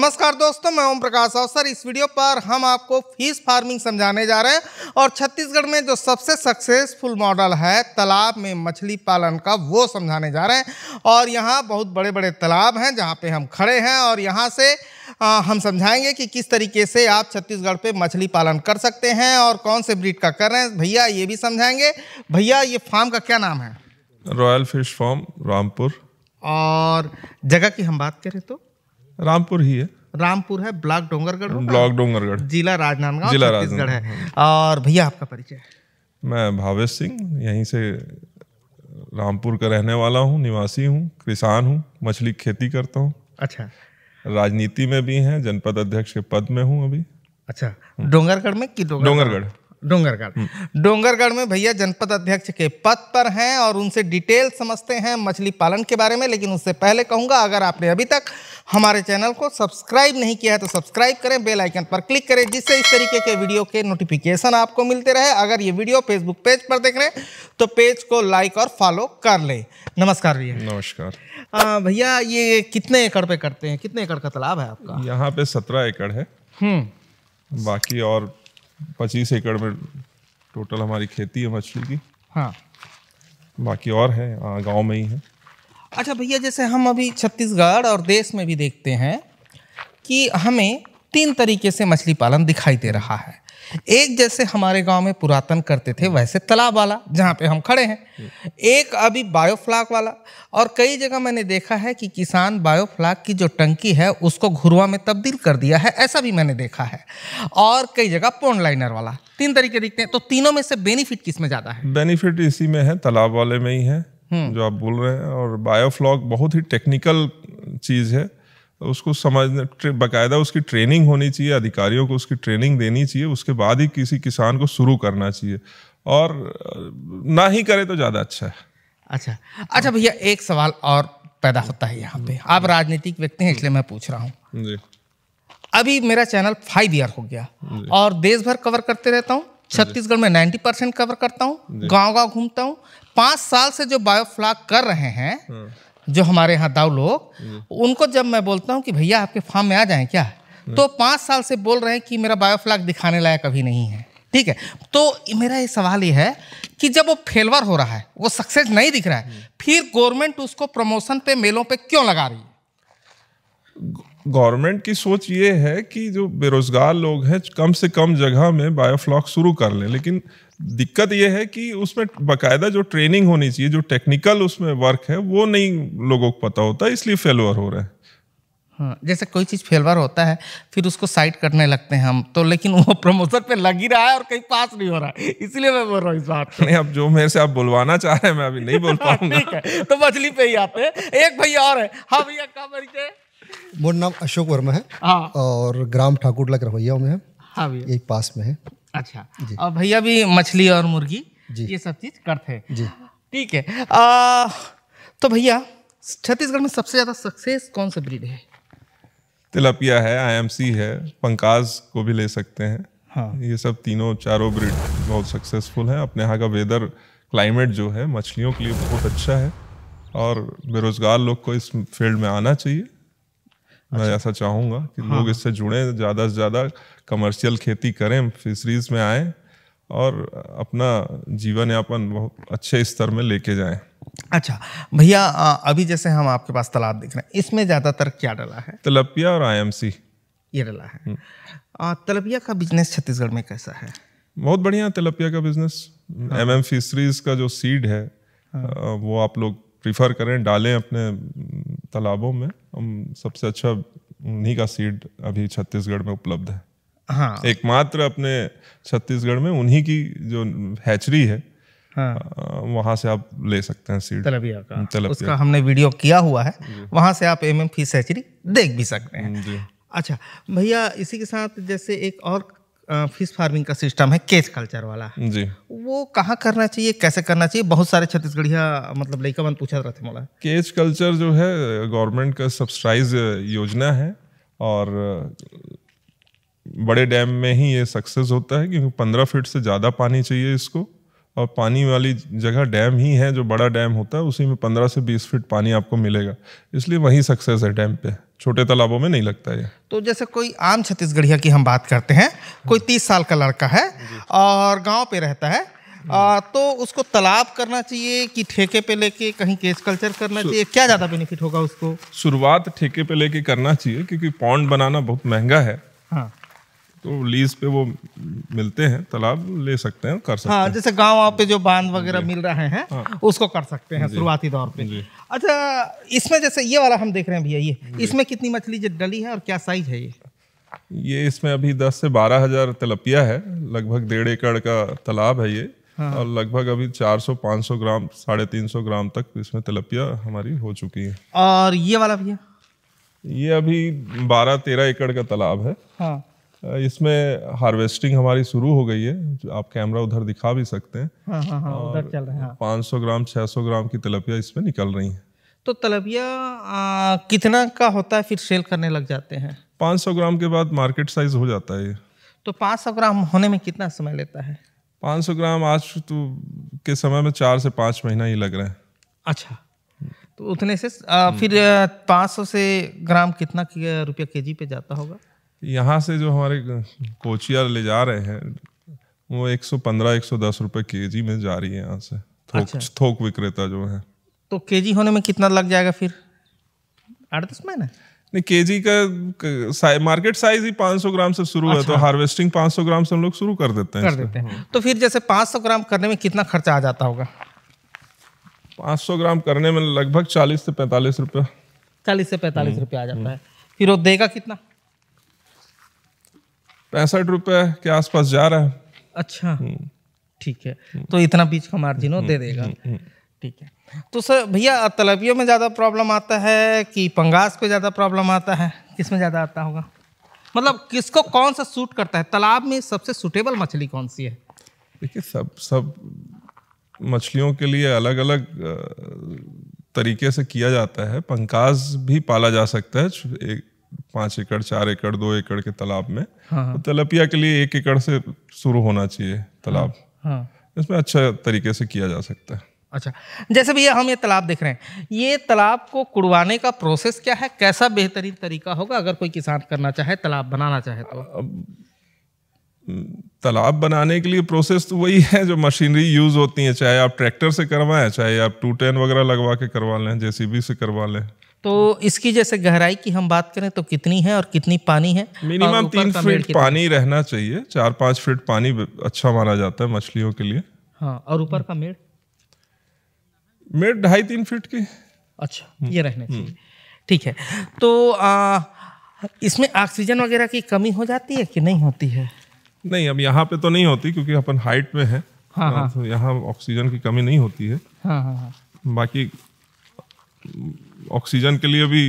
नमस्कार दोस्तों मैं ओम प्रकाश अवसर इस वीडियो पर हम आपको फीस फार्मिंग समझाने जा रहे हैं और छत्तीसगढ़ में जो सबसे सक्सेसफुल मॉडल है तालाब में मछली पालन का वो समझाने जा रहे हैं और यहाँ बहुत बड़े बड़े तालाब हैं जहाँ पे हम खड़े हैं और यहाँ से आ, हम समझाएंगे कि किस तरीके से आप छत्तीसगढ़ पे मछली पालन कर सकते हैं और कौन से ब्रीड का कर रहे हैं भैया ये भी समझाएंगे भैया ये फार्म का क्या नाम है रॉयल फिश फार्म रामपुर और जगह की हम बात करें तो रामपुर ही है रामपुर है ब्लॉक डोंगरगढ़ ब्लॉक डोंगरगढ़ जिला राजनांदगांव जिला राजनांदगढ़ है और भैया आपका परिचय मैं भावेश सिंह यहीं से रामपुर का रहने वाला हूँ निवासी हूँ किसान हूँ मछली खेती करता हूँ अच्छा राजनीति में भी हैं जनपद अध्यक्ष के पद में हूँ अभी अच्छा डोंगरगढ़ में डोंगरगढ़ डोंगरगढ़ हम्म। डोंगरगढ़ में भैया जनपद अध्यक्ष के पद पर हैं और उनसे डिटेल समझते हैं मछली पालन के बारे में लेकिन उससे पहले कहूंगा अगर आपने अभी तक हमारे चैनल को सब्सक्राइब नहीं किया है तो सब्सक्राइब करें बेल आइकन पर क्लिक करें जिससे इस तरीके के वीडियो के नोटिफिकेशन आपको मिलते रहे अगर ये वीडियो फेसबुक पेज पर देख रहे हैं तो पेज को लाइक और फॉलो कर लें नमस्कार भैया नमस्कार भैया ये कितने एकड़ पे करते हैं कितने एकड़ का तालाब है आपका यहाँ पे सत्रह एकड़ है हम्म। बाकी और पच्चीस एकड़ में टोटल हमारी खेती है मछली की हाँ बाकी और है गाँव में ही है अच्छा भैया जैसे हम अभी छत्तीसगढ़ और देश में भी देखते हैं कि हमें तीन तरीके से मछली पालन दिखाई दे रहा है एक जैसे हमारे गांव में पुरातन करते थे वैसे तालाब वाला जहाँ पे हम खड़े हैं एक अभी बायोफ्लाक वाला और कई जगह मैंने देखा है कि किसान बायोफ्लाक की जो टंकी है उसको घुरवा में तब्दील कर दिया है ऐसा भी मैंने देखा है और कई जगह पोन लाइनर वाला तीन तरीके दिखते हैं तो तीनों में से बेनिफिट किस में ज़्यादा है बेनिफिट इसी में है तालाब वाले में ही है हम्म। जो आप बोल रहे हैं और बायोफ्लॉग बहुत ही टेक्निकल चीज़ है उसको समझने बाकायदा उसकी ट्रेनिंग होनी चाहिए अधिकारियों को उसकी ट्रेनिंग देनी चाहिए उसके बाद ही किसी किसान को शुरू करना चाहिए और ना ही करे तो ज़्यादा अच्छा है अच्छा अच्छा भैया एक सवाल और पैदा होता है यहाँ पे आप राजनीतिक व्यक्ति हैं इसलिए मैं पूछ रहा हूँ अभी मेरा चैनल फाइव ईयर हो गया और देश भर कवर करते रहता हूँ हाँ छत्तीसगढ़ में 90 परसेंट कवर करता हूँ गांव गांव घूमता हूँ पाँच साल से जो बायोफ्लाग कर रहे हैं हाँ। जो हमारे यहाँ दाऊ लोग उनको जब मैं बोलता हूँ कि भैया आपके फार्म में आ जाए क्या हाँ। तो पाँच साल से बोल रहे हैं कि मेरा बायोफ्लाग दिखाने लायक अभी नहीं है ठीक है तो मेरा ये सवाल ये है कि जब वो फेलवर हो रहा है वो सक्सेस नहीं दिख रहा है फिर गवर्नमेंट उसको प्रमोशन पे मेलों पे क्यों लगा रही है गवर्नमेंट की सोच ये है कि जो बेरोजगार लोग हैं कम से कम जगह में बायोफ्लॉक शुरू कर लें लेकिन दिक्कत यह है कि उसमें बकायदा जो ट्रेनिंग होनी चाहिए जो टेक्निकल उसमें वर्क है वो नहीं लोगों को पता होता इसलिए फेलवर हो रहा है हाँ जैसे कोई चीज़ फेलवर होता है फिर उसको साइड करने लगते हैं हम तो लेकिन वो प्रमोशन पे लग ही रहा है और कहीं पास नहीं हो रहा है इसलिए मैं बोल रहा हूँ इस बात नहीं अब जो मेरे से आप बुलवाना चाह रहे हैं मैं अभी नहीं बोल हाँ, पाऊंगा ठीक है तो मछली पे ही आते हैं एक भैया और है हाँ भैया क्या मरीज मेरा नाम अशोक वर्मा है हाँ और ग्राम ठाकुरला करवैया में है हाँ भैया एक पास में है अच्छा जी और भैया भी मछली और मुर्गी ये सब चीज करते हैं जी ठीक है आ, तो भैया छत्तीसगढ़ में सबसे ज्यादा सक्सेस कौन सा ब्रीड है तिलपिया है आईएमसी है पंकाज को भी ले सकते हैं हाँ ये सब तीनों चारों ब्रीड बहुत सक्सेसफुल है अपने यहाँ का वेदर क्लाइमेट जो है मछलियों के लिए बहुत अच्छा है और बेरोजगार लोग को इस फील्ड में आना चाहिए मैं अच्छा। ऐसा चाहूंगा कि हाँ। लोग इससे जुड़े ज्यादा से ज्यादा कमर्शियल खेती करें फिशरीज में आए और अपना जीवन यापन बहुत अच्छे स्तर में लेके जाएं अच्छा भैया अभी जैसे हम आपके पास तालाब देख रहे हैं इसमें ज्यादातर क्या डला है तलपिया और आईएमसी ये डला है हम्म। तलपिया का बिजनेस छत्तीसगढ़ में कैसा है बहुत बढ़िया तलपिया का बिजनेस एम एम फिशरीज का जो सीड है हाँ। वो आप लोग प्रीफर करें डालें अपने तालाबों में सबसे अच्छा उन्हीं का सीड अभी छत्तीसगढ़ में उपलब्ध है हाँ एकमात्र अपने छत्तीसगढ़ में उन्हीं की जो हैचरी है हाँ। वहां से आप ले सकते हैं सीड तलबिया का तलबिया उसका हमने वीडियो किया हुआ है वहां से आप एम एम फीस हैचरी देख भी सकते हैं अच्छा भैया इसी के साथ जैसे एक और फिश फार्मिंग का सिस्टम है केच कल्चर वाला जी वो कहाँ करना चाहिए कैसे करना चाहिए बहुत सारे छत्तीसगढ़िया मतलब लड़का मन पूछा रहे मोला केच कल्चर जो है गवर्नमेंट का सब्सिडाइज योजना है और बड़े डैम में ही ये सक्सेस होता है क्योंकि पंद्रह फीट से ज़्यादा पानी चाहिए इसको और पानी वाली जगह डैम ही है जो बड़ा डैम होता है उसी में पंद्रह से बीस फीट पानी आपको मिलेगा इसलिए वहीं सक्सेस है डैम पे छोटे तालाबों में नहीं लगता है तो जैसे कोई आम छत्तीसगढ़िया की हम बात करते हैं कोई तीस साल का लड़का है और गाँव पे रहता है आ, तो उसको तालाब करना चाहिए कि ठेके पे लेके कहीं केस कल्चर करना चाहिए क्या ज़्यादा बेनिफिट होगा उसको शुरुआत ठेके पे लेके करना चाहिए क्योंकि पॉन्ड बनाना बहुत महंगा है हाँ। तो लीज पे वो मिलते हैं तालाब ले सकते हैं कर सकते हाँ, हैं जैसे गांव पे जो बांध वगैरह मिल रहे हैं हाँ, उसको कर सकते हैं शुरुआती दौर पे अच्छा इसमें जैसे ये वाला हम देख रहे हैं भैया ये इसमें कितनी मछली डली है और क्या साइज है ये ये इसमें अभी दस से बारह हजार तलपिया है लगभग डेढ़ एकड़ का तालाब है ये हाँ। और लगभग अभी 400-500 ग्राम साढ़े तीन सौ ग्राम तक इसमें तलपिया हमारी हो चुकी है और ये वाला भैया ये अभी 12-13 एकड़ का तालाब है हाँ। इसमें हार्वेस्टिंग हमारी शुरू हो गई है आप कैमरा उधर दिखा भी सकते हैं हाँ, हाँ, हाँ, उधर चल रहे हैं पाँच सौ ग्राम सौ ग्राम की तलबिया इसमें निकल रही हैं तो तलबिया कितना का होता है फिर सेल करने लग जाते हैं सौ ग्राम के बाद मार्केट साइज हो जाता है तो सौ ग्राम होने में कितना समय लेता है सौ ग्राम आज तो के समय में चार से पाँच महीना ही लग रहा है अच्छा तो उतने से आ, फिर सौ से ग्राम कितना रुपया जी पे जाता होगा यहाँ से जो हमारे कोचिया ले जा रहे हैं वो 115 110 रुपए केजी में जा रही है यहाँ से थोक अच्छा। थोक विक्रेता जो है तो केजी होने में कितना लग जाएगा फिर आठ दस महीने नहीं केजी का मार्केट साइज ही 500 ग्राम से शुरू अच्छा। है तो अच्छा। हार्वेस्टिंग 500 ग्राम से हम लोग शुरू कर देते हैं कर देते हैं तो फिर जैसे 500 ग्राम करने में कितना खर्चा आ जाता होगा 500 ग्राम करने में लगभग 40 से 45 रुपया 40 से 45 हम्म। रुपया आ जाता है फिर वो देगा कितना पैंसठ रुपए के आसपास जा रहा है अच्छा हम्म। ठीक है तो इतना बीच का मार्जिन हो हम्म, दे देगा हम्म, ठीक है तो सर भैया तलबियों में ज़्यादा प्रॉब्लम आता है कि पंगास को ज़्यादा प्रॉब्लम आता है किस में ज़्यादा आता होगा मतलब किसको कौन सा सूट करता है तालाब में सबसे सुटेबल मछली कौन सी है देखिए सब सब मछलियों के लिए अलग अलग तरीके से किया जाता है पंकाज भी पाला जा सकता है एक पांच एकड़ चार एकड़ दो एकड़ के तालाब में हाँ।, हाँ। तो तलपिया के लिए एक एकड़ से शुरू होना चाहिए तालाब हाँ, हाँ। इसमें अच्छा तरीके से किया जा सकता है अच्छा जैसे भैया हम ये तालाब देख रहे हैं ये तालाब को कुड़वाने का प्रोसेस क्या है कैसा बेहतरीन तरीका होगा अगर कोई किसान करना चाहे तालाब बनाना चाहे तो हम्म, तालाब बनाने के लिए प्रोसेस तो वही है जो मशीनरी यूज होती है चाहे आप ट्रैक्टर से करवाएं चाहे आप टू टेन वगैरह लगवा के करवा लें जेसीबी से करवा लें तो इसकी जैसे गहराई की हम बात करें तो कितनी है और कितनी पानी है मिनिमम तीन फीट पानी रहना चाहिए चार पांच फीट पानी अच्छा माना जाता है मछलियों के लिए हाँ और ऊपर का मेड़ मेड़ ढाई तीन फीट की अच्छा ये रहने हम्म, चाहिए ठीक है तो आ, इसमें ऑक्सीजन वगैरह की कमी हो जाती है कि नहीं होती है नहीं अब यहाँ पे तो नहीं होती क्योंकि अपन हाइट में है हाँ, हाँ. तो यहाँ ऑक्सीजन की कमी नहीं होती है हाँ, हाँ, हाँ. बाकी ऑक्सीजन के लिए भी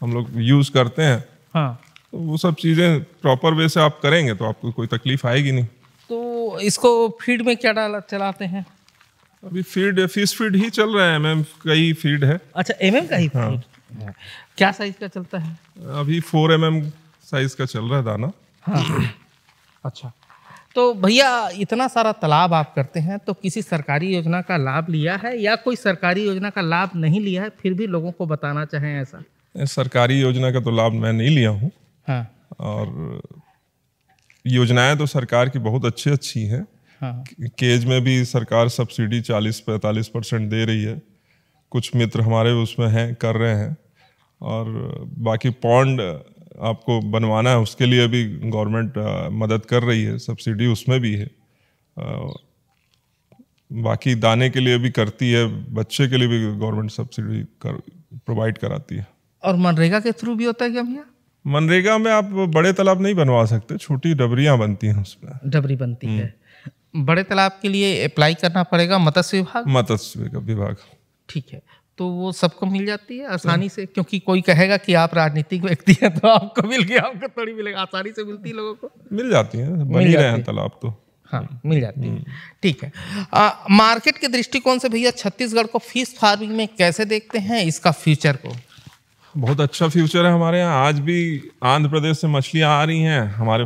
हम लोग यूज करते हैं हाँ तो वो सब चीज़ें प्रॉपर वे से आप करेंगे तो आपको कोई तकलीफ आएगी नहीं तो इसको फीड में क्या डाल चलाते हैं अभी फीड फीस फीड ही चल रहा है एमएम का ही फीड है अच्छा एमएम का ही हाँ। क्या साइज का चलता है अभी फोर एमएम साइज का चल रहा है दाना हाँ अच्छा तो भैया इतना सारा तालाब आप करते हैं तो किसी सरकारी योजना का लाभ लिया है या कोई सरकारी योजना का लाभ नहीं लिया है फिर भी लोगों को बताना चाहें ऐसा सरकारी योजना का तो लाभ मैं नहीं लिया हूँ हाँ। और योजनाएं तो सरकार की बहुत अच्छी अच्छी हैं हाँ। केज में भी सरकार सब्सिडी चालीस पैंतालीस परसेंट दे रही है कुछ मित्र हमारे उसमें हैं कर रहे हैं और बाकी पौंड आपको बनवाना है उसके लिए भी गवर्नमेंट मदद कर रही है सब्सिडी उसमें भी है बाकी दाने के लिए भी करती है बच्चे के लिए भी गवर्नमेंट सब्सिडी कर प्रोवाइड कराती है और मनरेगा के थ्रू भी होता है क्या भैया मनरेगा में आप बड़े तालाब नहीं बनवा सकते छोटी डबरियाँ बनती हैं उसमें डबरी बनती है हम्म। बड़े तालाब के लिए अप्लाई करना पड़ेगा मत्स्य विभाग मत्स्य विभाग ठीक है तो वो सबको मिल जाती है आसानी हम्म। से क्योंकि कोई कहेगा कि आप राजनीतिक व्यक्ति हैं तो आपको मिल गया आपको थोड़ी मिलेगा आसानी से मिलती है लोगों को मिल जाती है मिल रहे हैं तालाब तो हाँ मिल जाती है हम्म। ठीक है आ, मार्केट के दृष्टिकोण से भैया छत्तीसगढ़ को फिश फार्मिंग में कैसे देखते हैं इसका फ्यूचर को बहुत अच्छा फ्यूचर है हमारे यहाँ आज भी आंध्र प्रदेश से मछलियाँ आ रही हैं हमारे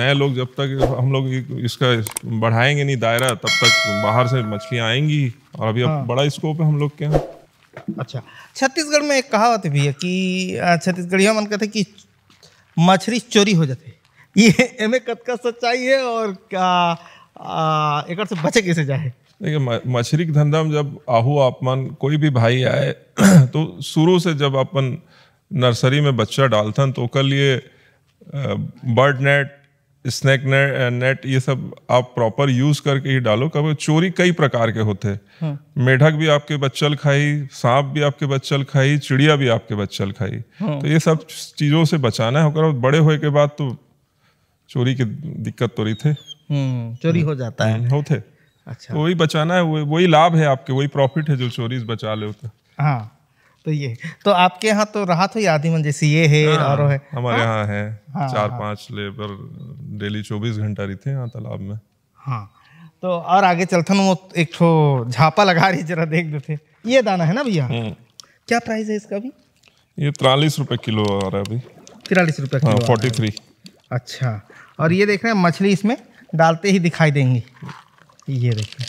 नए लोग जब तक हम लोग इसका बढ़ाएंगे नहीं दायरा तब तक बाहर से मछलियाँ आएंगी और अभी हाँ। अब बड़ा स्कोप है हम लोग के यहाँ अच्छा छत्तीसगढ़ में एक कहावत भी है कि छत्तीसगढ़िया मन कहते कि मछली चोरी हो जाते ये एम ए कद का सच्चाई है और क्या एक से बचे कैसे जाए देखिए मछली के धंधा में जब आहू आपमन कोई भी भाई आए तो शुरू से जब अपन नर्सरी में बच्चा डालथन तो ओकर लिए bird net snake net net ये सब आप प्रॉपर यूज करके ही डालो कब चोरी कई प्रकार के होते हैं हाँ। मेढक भी आपके बच्चल खाई सांप भी आपके बच्चल खाई चिड़िया भी आपके बच्चल खाई हाँ। तो ये सब चीजों से बचाना है होकर बड़े होए के बाद तो चोरी की दिक्कत तो रही थे हम्म, चोरी हम्म। हो जाता है हम्म, होते अच्छा तो वही बचाना है वही लाभ है आपके वही प्रॉफिट है जो चोरी बचा ले होता हाँ, तो ये तो आपके यहाँ तो राहत हुई आदि मन जैसे ये है हाँ, और है हमारे यहाँ है हाँ, चार हाँ, पांच लेबर डेली चौबीस घंटा रहते हैं यहाँ तालाब में हाँ तो और आगे चलथन वो एक छो झापा लगा रही जरा देख देते ये दाना है ना भैया हम्म। क्या प्राइस है इसका भी ये तिरालीस रुपए किलो आ रहा है अभी तिरालीस रुपए किलो फोर्टी हाँ, थ्री अच्छा और ये देख रहे हैं मछली इसमें डालते ही दिखाई देंगी ये देखिए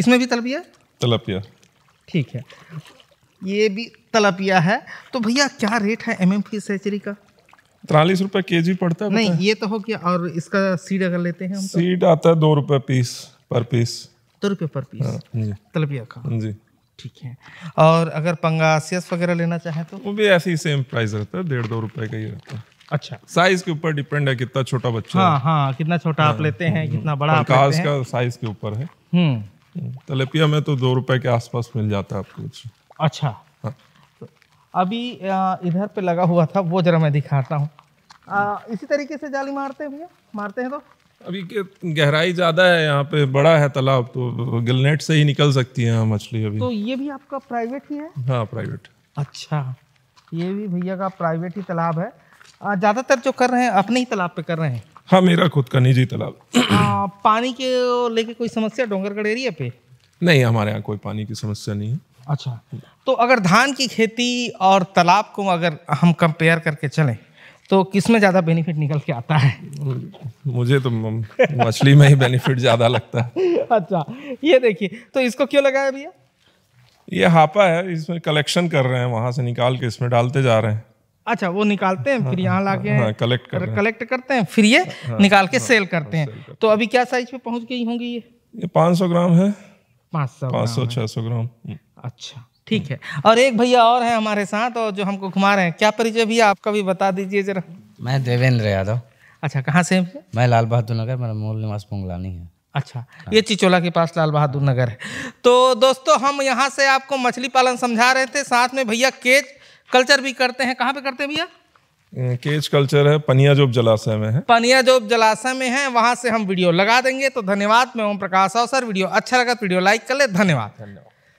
इसमें भी तलपिया तलपिया ठीक है ये भी तलपिया है तो भैया क्या रेट है एम एम फी सैचरी का तिरालीस रुपए के जी पड़ता है नहीं ये तो हो गया और इसका सीड अगर लेते हैं हम तो? सीड आता है दो रुपए पीस पर पीस दो रुपए पर पीस हाँ, तलबिया का जी ठीक है और अगर पंगासियस वगैरह लेना चाहे तो वो भी ऐसे ही सेम प्राइस रहता है डेढ़ दो रुपए का ही रहता है अच्छा साइज के ऊपर डिपेंड है कितना छोटा बच्चा हाँ हाँ कितना छोटा आप हाँ, लेते हैं हाँ, कितना बड़ा आप लेते हैं का साइज के ऊपर है हम्म तलेपिया में तो दो रुपए के आसपास मिल जाता है आपको अच्छा अभी इधर पे लगा हुआ था वो जरा मैं दिखाता हूँ इसी तरीके से जाली मारते हैं भैया मारते हैं तो अभी गहराई ज़्यादा है यहाँ पे बड़ा है तालाब तो गिलनेट से ही निकल सकती है मछली अभी तो ये भी आपका प्राइवेट ही है हाँ प्राइवेट अच्छा ये भी भैया का प्राइवेट ही तालाब है ज़्यादातर जो कर रहे हैं अपने ही तालाब पे कर रहे हैं हाँ मेरा खुद का निजी तालाब पानी के लेके कोई समस्या डोंगरगढ़ एरिया पे नहीं हमारे यहाँ कोई पानी की समस्या नहीं है अच्छा तो अगर धान की खेती और तालाब को अगर हम कंपेयर करके चलें तो किस में ज़्यादा बेनिफिट निकल के आता है मुझे तो मछली में ही बेनिफिट ज़्यादा लगता है अच्छा ये देखिए तो इसको क्यों लगाया भैया ये हापा है इसमें कलेक्शन कर रहे हैं वहाँ से निकाल के इसमें डालते जा रहे हैं अच्छा वो निकालते हैं फिर हाँ, यहाँ ला के हाँ, कलेक्ट कर कलेक्ट करते हैं फिर ये हाँ, निकाल के हाँ, सेल करते हैं तो अभी क्या साइज पे पहुँच गई होंगी ये ये सौ ग्राम है सौ पाँच सौ छः सौ ग्राम अच्छा ठीक है और एक भैया और हैं हमारे साथ और जो हमको घुमा रहे हैं क्या परिचय भैया आपका भी बता दीजिए जरा मैं देवेंद्र यादव अच्छा कहाँ से मैं लाल बहादुर नगर मेरा मूल निवास पोंगलानी है अच्छा हाँ। ये चिचोला के पास लाल बहादुर नगर है तो दोस्तों हम यहाँ से आपको मछली पालन समझा रहे थे साथ में भैया केज कल्चर भी करते हैं कहाँ पे करते हैं भैया केज कल्चर है पनिया जोब जलाशय में है पनिया जोब जलाशय में है वहाँ से हम वीडियो लगा देंगे तो धन्यवाद मैं ओम प्रकाश अवसर वीडियो अच्छा लगा तो वीडियो लाइक कर ले धन्यवाद धन्यवाद